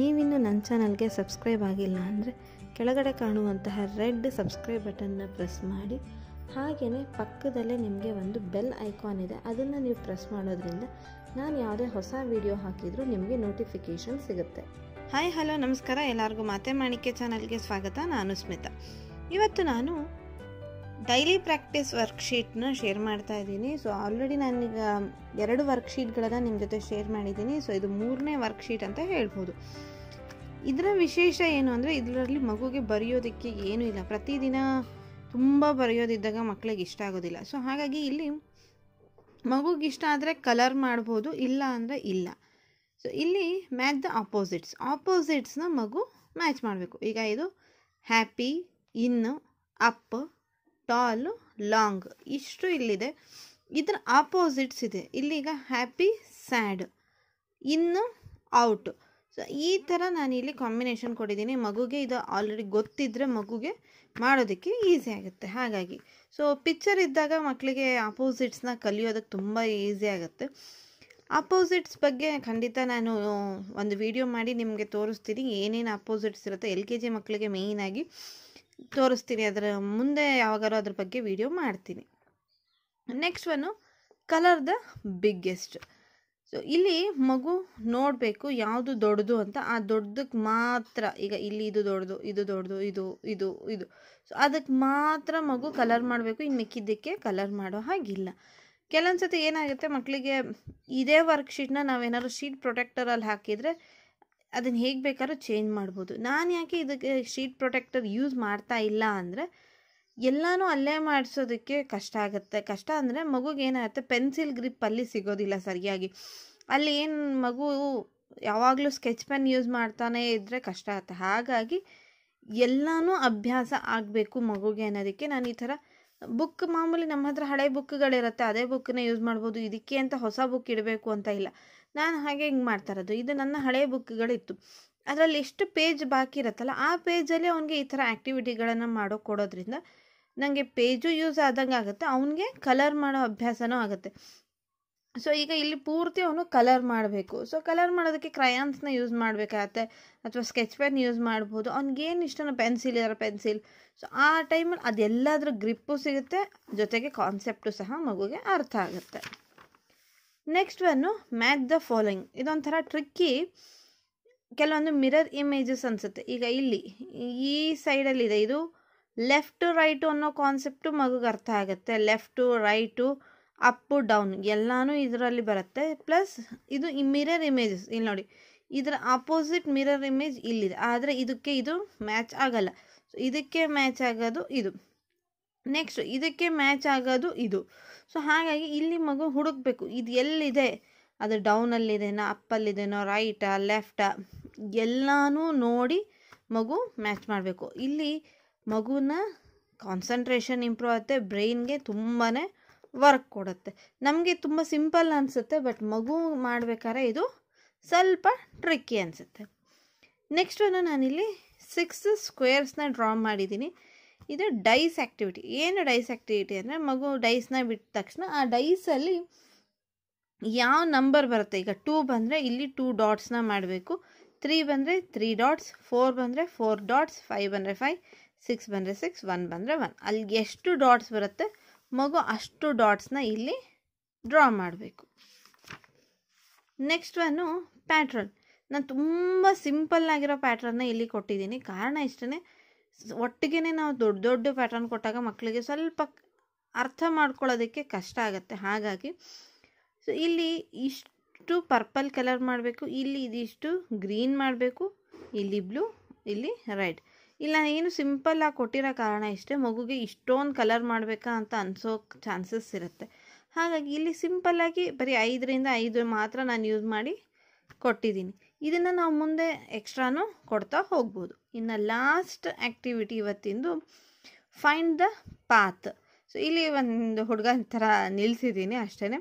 ನೀವಿನ್ನೂ ನನ್ನ ಚಾನಲ್ಗೆ ಸಬ್ಸ್ಕ್ರೈಬ್ ಆಗಿಲ್ಲ ಅಂದರೆ ಕೆಳಗಡೆ ಕಾಣುವಂತಹ ರೆಡ್ ಸಬ್ಸ್ಕ್ರೈಬ್ ಬಟನ್ನ ಪ್ರೆಸ್ ಮಾಡಿ ಹಾಗೆಯೇ ಪಕ್ಕದಲ್ಲೇ ನಿಮಗೆ ಒಂದು ಬೆಲ್ ಐಕಾನ್ ಇದೆ ಅದನ್ನು ನೀವು ಪ್ರೆಸ್ ಮಾಡೋದ್ರಿಂದ ನಾನು ಯಾವುದೇ ಹೊಸ ವಿಡಿಯೋ ಹಾಕಿದರೂ ನಿಮಗೆ ನೋಟಿಫಿಕೇಷನ್ ಸಿಗುತ್ತೆ ಹಾಯ್ ಹಲೋ ನಮಸ್ಕಾರ ಎಲ್ಲರಿಗೂ ಮಾತೆ ಮಾಣಿಕ್ಯ ಚಾನಲ್ಗೆ ಸ್ವಾಗತ ನಾನು ಸ್ಮಿತಾ ಇವತ್ತು ನಾನು ಡೈಲಿ ಪ್ರಾಕ್ಟೀಸ್ ವರ್ಕ್ಶೀಟ್ನ ಶೇರ್ ಮಾಡ್ತಾ ಇದ್ದೀನಿ ಸೊ ಆಲ್ರೆಡಿ ನಾನೀಗ ಎರಡು ವರ್ಕ್ಶೀಟ್ಗಳನ್ನು ನಿಮ್ಮ ಜೊತೆ ಶೇರ್ ಮಾಡಿದ್ದೀನಿ ಸೊ ಇದು ಮೂರನೇ ವರ್ಕ್ಶೀಟ್ ಅಂತ ಹೇಳ್ಬೋದು ಇದರ ವಿಶೇಷ ಏನು ಅಂದರೆ ಇದರಲ್ಲಿ ಮಗುಗೆ ಬರೆಯೋದಕ್ಕೆ ಏನೂ ಇಲ್ಲ ಪ್ರತಿದಿನ ತುಂಬ ಬರೆಯೋದಿದ್ದಾಗ ಮಕ್ಕಳಿಗೆ ಇಷ್ಟ ಆಗೋದಿಲ್ಲ ಸೊ ಹಾಗಾಗಿ ಇಲ್ಲಿ ಮಗುಗೆ ಇಷ್ಟ ಆದರೆ ಕಲರ್ ಮಾಡ್ಬೋದು ಇಲ್ಲ ಅಂದರೆ ಇಲ್ಲ ಸೊ ಇಲ್ಲಿ ಮ್ಯಾಚ್ ದ ಆಪೋಸಿಟ್ಸ್ ಆಪೋಸಿಟ್ಸ್ನ ಮಗು ಮ್ಯಾಚ್ ಮಾಡಬೇಕು ಈಗ ಇದು ಹ್ಯಾಪಿ ಇನ್ನು ಅಪ್ ಟಾಲ್ ಲಾಂಗ್ ಇಷ್ಟು ಇಲ್ಲಿದೆ ಇದರ ಆಪೋಸಿಟ್ಸ್ ಇದೆ ಇಲ್ಲಿಗ ಹ್ಯಾಪಿ ಸ್ಯಾಡ್ ಇನ್ನು ಔಟ್ ಸೊ ಈ ಥರ ಇಲ್ಲಿ ಕಾಂಬಿನೇಷನ್ ಕೊಟ್ಟಿದ್ದೀನಿ ಮಗುಗೆ ಇದು ಆಲ್ರೆಡಿ ಗೊತ್ತಿದ್ದರೆ ಮಗುಗೆ ಮಾಡೋದಕ್ಕೆ ಈಸಿ ಆಗುತ್ತೆ ಹಾಗಾಗಿ ಸೊ ಪಿಕ್ಚರ್ ಇದ್ದಾಗ ಮಕ್ಕಳಿಗೆ ಆಪೋಸಿಟ್ಸ್ನ ಕಲಿಯೋದಕ್ಕೆ ತುಂಬ ಈಸಿ ಆಗುತ್ತೆ ಆಪೋಸಿಟ್ಸ್ ಬಗ್ಗೆ ಖಂಡಿತ ನಾನು ಒಂದು ವಿಡಿಯೋ ಮಾಡಿ ನಿಮಗೆ ತೋರಿಸ್ತೀನಿ ಏನೇನು ಆಪೋಸಿಟ್ಸ್ ಇರುತ್ತೆ ಎಲ್ ಕೆ ಜಿ ಮಕ್ಕಳಿಗೆ ಮೇಯ್ನಾಗಿ ತೋರಿಸ್ತೀನಿ ಅದರ ಮುಂದೆ ಯಾವಾಗಾರು ಅದ್ರ ಬಗ್ಗೆ ವಿಡಿಯೋ ಮಾಡ್ತೀನಿ next one colour the biggest so ಇಲ್ಲಿ ಮಗು ನೋಡಬೇಕು ಯಾವುದು ದೊಡ್ಡದು ಅಂತ ಆ ದೊಡ್ಡದಕ್ಕೆ ಮಾತ್ರ ಈಗ ಇಲ್ಲಿ ಇದು ದೊಡ್ಡದು ಇದು ದೊಡ್ಡದು ಇದು ಇದು ಇದು ಸೊ ಅದಕ್ಕೆ ಮಾತ್ರ ಮಗು ಕಲರ್ ಮಾಡಬೇಕು ಇನ್ನು ಮಿಕ್ಕಿದ್ದಕ್ಕೆ ಕಲರ್ ಮಾಡೋ ಹಾಗಿಲ್ಲ ಕೆಲವೊಂದು ಸತಿ ಏನಾಗುತ್ತೆ ಮಕ್ಕಳಿಗೆ ಇದೇ ವರ್ಕ್ಶೀಟ್ನ ನಾವೇನಾದ್ರು ಶೀಟ್ ಪ್ರೊಟೆಕ್ಟರಲ್ಲಿ ಹಾಕಿದರೆ ಅದನ್ನು ಹೇಗೆ ಬೇಕಾದ್ರೂ ಚೇಂಜ್ ಮಾಡ್ಬೋದು ನಾನು ಯಾಕೆ ಇದಕ್ಕೆ ಶೀಟ್ ಪ್ರೊಟೆಕ್ಟರ್ ಯೂಸ್ ಮಾಡ್ತಾ ಇಲ್ಲ ಅಂದರೆ ಎಲ್ಲನೂ ಅಲ್ಲೇ ಮಾಡಿಸೋದಕ್ಕೆ ಕಷ್ಟ ಆಗುತ್ತೆ ಕಷ್ಟ ಅಂದರೆ ಮಗುಗೆ ಏನಾಗುತ್ತೆ ಪೆನ್ಸಿಲ್ ಗ್ರಿಪ್ ಅಲ್ಲಿ ಸಿಗೋದಿಲ್ಲ ಸರಿಯಾಗಿ ಅಲ್ಲಿ ಏನು ಮಗು ಯಾವಾಗಲೂ ಸ್ಕೆಚ್ ಪೆನ್ ಯೂಸ್ ಮಾಡ್ತಾನೆ ಇದ್ದರೆ ಕಷ್ಟ ಆಗುತ್ತೆ ಹಾಗಾಗಿ ಎಲ್ಲನೂ ಅಭ್ಯಾಸ ಆಗಬೇಕು ಮಗುಗೆ ಅನ್ನೋದಕ್ಕೆ ನಾನು ಈ ಥರ ಬುಕ್ ಮಾಮೂಲಿ ನಮ್ಮ ಹತ್ರ ಹಳೆ ಬುಕ್ಗಳಿರುತ್ತೆ ಅದೇ ಬುಕ್ಕನ್ನ ಯೂಸ್ ಮಾಡ್ಬೋದು ಇದಕ್ಕೆ ಅಂತ ಹೊಸ ಬುಕ್ ಇಡಬೇಕು ಅಂತ ಇಲ್ಲ ನಾನು ಹಾಗೆ ಹಿಂಗೆ ಮಾಡ್ತಾ ಇರೋದು ಇದು ನನ್ನ ಹಳೆಯ ಬುಕ್ಗಳಿತ್ತು ಅದರಲ್ಲಿ ಎಷ್ಟು ಪೇಜ್ ಬಾಕಿ ಇರುತ್ತಲ್ಲ ಆ ಪೇಜಲ್ಲಿ ಅವನಿಗೆ ಈ ಥರ ಆ್ಯಕ್ಟಿವಿಟಿಗಳನ್ನು ಮಾಡೋ ಕೊಡೋದ್ರಿಂದ ನನಗೆ ಪೇಜು ಯೂಸ್ ಆದಂಗೆ ಆಗುತ್ತೆ ಅವನಿಗೆ ಕಲರ್ ಮಾಡೋ ಅಭ್ಯಾಸನೂ ಆಗುತ್ತೆ ಸೊ ಈಗ ಇಲ್ಲಿ ಪೂರ್ತಿ ಅವನು ಕಲರ್ ಮಾಡಬೇಕು ಸೊ ಕಲರ್ ಮಾಡೋದಕ್ಕೆ ಕ್ರಯಾನ್ಸ್ನ ಯೂಸ್ ಮಾಡಬೇಕಾಗತ್ತೆ ಅಥವಾ ಸ್ಕೆಚ್ ಪೆನ್ ಯೂಸ್ ಮಾಡ್ಬೋದು ಅವ್ನಿಗೇನು ಇಷ್ಟನೋ ಪೆನ್ಸಿಲ್ ಇರೋ ಪೆನ್ಸಿಲ್ ಸೊ ಆ ಟೈಮಲ್ಲಿ ಅದೆಲ್ಲಾದರೂ ಗ್ರಿಪ್ಪು ಸಿಗುತ್ತೆ ಜೊತೆಗೆ ಕಾನ್ಸೆಪ್ಟು ಸಹ ಮಗುಗೆ ಅರ್ಥ ಆಗುತ್ತೆ next one match the following ಇದೊಂಥರ ಟ್ರಿಕ್ಕಿ ಕೆಲವೊಂದು ಮಿರರ್ ಇಮೇಜಸ್ ಅನಿಸುತ್ತೆ ಈಗ ಇಲ್ಲಿ ಈ ಸೈಡಲ್ಲಿದೆ ಇದು ಲೆಫ್ಟು ರೈಟು ಅನ್ನೋ ಕಾನ್ಸೆಪ್ಟು ಮಗುಗೆ ಅರ್ಥ ಆಗುತ್ತೆ ಲೆಫ್ಟು ರೈಟು ಅಪ್ಪು ಡೌನ್ ಎಲ್ಲನೂ ಇದರಲ್ಲಿ ಬರುತ್ತೆ ಪ್ಲಸ್ ಇದು ಈ ಮಿರರ್ ಇಮೇಜಸ್ ಇಲ್ಲಿ ನೋಡಿ ಇದರ ಆಪೋಸಿಟ್ ಮಿರರ್ ಇಮೇಜ್ ಇಲ್ಲಿದೆ ಆದರೆ ಇದಕ್ಕೆ ಇದು ಮ್ಯಾಚ್ ಆಗಲ್ಲ ಇದಕ್ಕೆ ಮ್ಯಾಚ್ ಆಗೋದು ಇದು ನೆಕ್ಸ್ಟ್ ಇದಕ್ಕೆ ಮ್ಯಾಚ್ ಆಗೋದು ಇದು ಸೊ ಹಾಗಾಗಿ ಇಲ್ಲಿ ಮಗು ಹುಡುಕ್ಬೇಕು ಇದು ಎಲ್ಲಿದೆ ಅದು ಡೌನಲ್ಲಿದೆನೋ ಅಪ್ಪಲ್ಲಿದೆನೋ ರೈಟಾ ಲೆಫ್ಟಾ ಎಲ್ಲನೂ ನೋಡಿ ಮಗು ಮ್ಯಾಚ್ ಮಾಡಬೇಕು ಇಲ್ಲಿ ಮಗುನ ಕಾನ್ಸಂಟ್ರೇಷನ್ ಇಂಪ್ರೂವ್ ಆಗುತ್ತೆ ಬ್ರೈನ್ಗೆ ತುಂಬಾ ವರ್ಕ್ ಕೊಡುತ್ತೆ ನಮಗೆ ತುಂಬ ಸಿಂಪಲ್ ಅನಿಸುತ್ತೆ ಬಟ್ ಮಗು ಮಾಡಬೇಕಾದ್ರೆ ಇದು ಸ್ವಲ್ಪ ಟ್ರಿಕ್ಕಿ ಅನಿಸುತ್ತೆ ನೆಕ್ಸ್ಟನ್ನು ನಾನಿಲ್ಲಿ ಸಿಕ್ಸ್ ಸ್ಕ್ವೇರ್ಸ್ನ ಡ್ರಾ ಮಾಡಿದ್ದೀನಿ ಇದು ಡೈಸ್ ಆ್ಯಕ್ಟಿವಿಟಿ ಏನು ಡೈಸ್ ಆ್ಯಕ್ಟಿವಿಟಿ ಅಂದರೆ ಮಗು ಡೈಸ್ನ ಬಿಟ್ಟ ತಕ್ಷಣ ಆ ಡೈಸಲ್ಲಿ ಯಾವ ನಂಬರ್ ಬರುತ್ತೆ ಈಗ ಟೂ ಬಂದರೆ ಇಲ್ಲಿ ಟೂ ಡಾಟ್ಸ್ನ ಮಾಡಬೇಕು ತ್ರೀ ಬಂದರೆ ತ್ರೀ ಡಾಟ್ಸ್ ಫೋರ್ ಬಂದರೆ ಫೋರ್ ಡಾಟ್ಸ್ ಫೈವ್ ಬಂದರೆ ಫೈವ್ ಸಿಕ್ಸ್ ಬಂದರೆ ಸಿಕ್ಸ್ ಒನ್ ಬಂದರೆ ಒನ್ ಅಲ್ಲಿ ಎಷ್ಟು ಡಾಟ್ಸ್ ಬರುತ್ತೆ ಮಗು ಅಷ್ಟು ಡಾಟ್ಸ್ನ ಇಲ್ಲಿ ಡ್ರಾ ಮಾಡಬೇಕು ನೆಕ್ಸ್ಟ್ ಒನ್ನು ಪ್ಯಾಟ್ರನ್ ನಾನು ತುಂಬ ಆಗಿರೋ ಪ್ಯಾಟ್ರನ್ನ ಇಲ್ಲಿ ಕೊಟ್ಟಿದ್ದೀನಿ ಕಾರಣ ಇಷ್ಟೇ ಒಟ್ಟಿಗೆ ನಾವು ದೊಡ್ಡ ದೊಡ್ಡ ಪ್ಯಾಟರ್ನ್ ಕೊಟ್ಟಾಗ ಮಕ್ಕಳಿಗೆ ಸ್ವಲ್ಪ ಅರ್ಥ ಮಾಡ್ಕೊಳ್ಳೋದಕ್ಕೆ ಕಷ್ಟ ಆಗುತ್ತೆ ಹಾಗಾಗಿ ಸೊ ಇಲ್ಲಿ ಇಷ್ಟು ಪರ್ಪಲ್ ಕಲರ್ ಮಾಡಬೇಕು ಇಲ್ಲಿ ಇದಿಷ್ಟು ಗ್ರೀನ್ ಮಾಡಬೇಕು ಇಲ್ಲಿ ಬ್ಲೂ ಇಲ್ಲಿ ರೆಡ್ ಇಲ್ಲ ಏನು ಸಿಂಪಲ್ಲಾಗಿ ಕೊಟ್ಟಿರೋ ಕಾರಣ ಇಷ್ಟೇ ಮಗುಗೆ ಇಷ್ಟೊಂದು ಕಲರ್ ಮಾಡಬೇಕಾ ಅಂತ ಅನ್ಸೋ ಚಾನ್ಸಸ್ ಇರುತ್ತೆ ಹಾಗಾಗಿ ಇಲ್ಲಿ ಸಿಂಪಲ್ಲಾಗಿ ಬರೀ ಐದರಿಂದ ಐದು ಮಾತ್ರ ನಾನು ಯೂಸ್ ಮಾಡಿ ಕೊಟ್ಟಿದ್ದೀನಿ ಇದನ್ನು ನಾವು ಮುಂದೆ ಎಕ್ಸ್ಟ್ರಾನು ಕೊಡ್ತಾ ಹೋಗ್ಬೋದು ಇನ್ನು ಲಾಸ್ಟ್ ಆ್ಯಕ್ಟಿವಿಟಿ ಇವತ್ತಿಂದು ಫೈಂಡ್ ದ ಪಾತ್ ಸೊ ಇಲ್ಲಿ ಒಂದು ಹುಡುಗ ಥರ ನಿಲ್ಲಿಸಿದ್ದೀನಿ ಅಷ್ಟೇ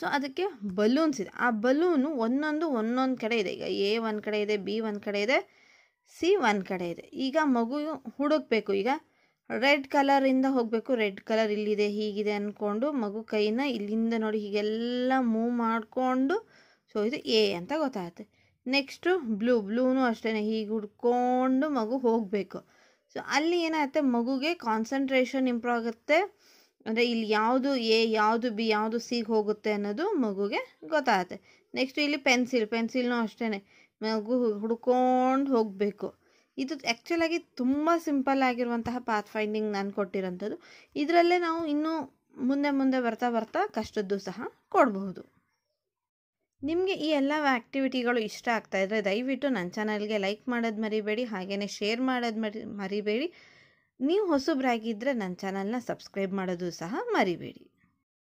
ಸೊ ಅದಕ್ಕೆ ಬಲೂನ್ಸ್ ಇದೆ ಆ ಬಲೂನು ಒಂದೊಂದು ಒಂದೊಂದು ಕಡೆ ಇದೆ ಈಗ ಎ ಒಂದು ಕಡೆ ಇದೆ ಬಿ ಒಂದು ಕಡೆ ಇದೆ ಸಿ ಒಂದು ಕಡೆ ಇದೆ ಈಗ ಮಗು ಹುಡುಕ್ಬೇಕು ಈಗ ರೆಡ್ ಕಲರಿಂದ ಹೋಗಬೇಕು ರೆಡ್ ಕಲರ್ ಇಲ್ಲಿದೆ ಹೀಗಿದೆ ಅಂದ್ಕೊಂಡು ಮಗು ಕೈನ ಇಲ್ಲಿಂದ ನೋಡಿ ಹೀಗೆಲ್ಲ ಮೂವ್ ಮಾಡಿಕೊಂಡು ಸೊ ಇದು ಎ ಅಂತ ಗೊತ್ತಾಗುತ್ತೆ ನೆಕ್ಸ್ಟು ಬ್ಲೂ ಬ್ಲೂನು ಅಷ್ಟೇ ಹೀಗೆ ಹುಡ್ಕೊಂಡು ಮಗು ಹೋಗಬೇಕು ಸೊ ಅಲ್ಲಿ ಏನಾಗುತ್ತೆ ಮಗುಗೆ ಕಾನ್ಸಂಟ್ರೇಷನ್ ಇಂಪ್ರೂವ್ ಆಗುತ್ತೆ ಅಂದರೆ ಇಲ್ಲಿ ಯಾವುದು ಎ ಯಾವುದು ಬಿ ಯಾವುದು ಸಿಗೆ ಹೋಗುತ್ತೆ ಅನ್ನೋದು ಮಗುಗೆ ಗೊತ್ತಾಗುತ್ತೆ ನೆಕ್ಸ್ಟ್ ಇಲ್ಲಿ ಪೆನ್ಸಿಲ್ ಪೆನ್ಸಿಲ್ನು ಅಷ್ಟೇ ಮಗು ಹುಡ್ಕೊಂಡು ಹೋಗಬೇಕು ಇದು ಆ್ಯಕ್ಚುಲಾಗಿ ತುಂಬ ಸಿಂಪಲ್ ಆಗಿರುವಂತಹ ಪಾತ್ ಫೈಂಡಿಂಗ್ ನಾನು ಕೊಟ್ಟಿರೋಂಥದ್ದು ಇದರಲ್ಲೇ ನಾವು ಇನ್ನೂ ಮುಂದೆ ಮುಂದೆ ಬರ್ತಾ ಬರ್ತಾ ಕಷ್ಟದ್ದು ಸಹ ಕೊಡಬಹುದು ನಿಮಗೆ ಈ ಎಲ್ಲ ಆ್ಯಕ್ಟಿವಿಟಿಗಳು ಇಷ್ಟ ಆಗ್ತಾಯಿದ್ರೆ ದಯವಿಟ್ಟು ನನ್ನ ಚಾನಲ್ಗೆ ಲೈಕ್ ಮಾಡೋದು ಮರಿಬೇಡಿ ಹಾಗೆಯೇ ಶೇರ್ ಮಾಡೋದು ಮರಿ ಮರಿಬೇಡಿ ನೀವು ಹೊಸಬ್ರಾಗಿದ್ದರೆ ನನ್ನ ಚಾನಲ್ನ ಸಬ್ಸ್ಕ್ರೈಬ್ ಮಾಡೋದು ಸಹ ಮರಿಬೇಡಿ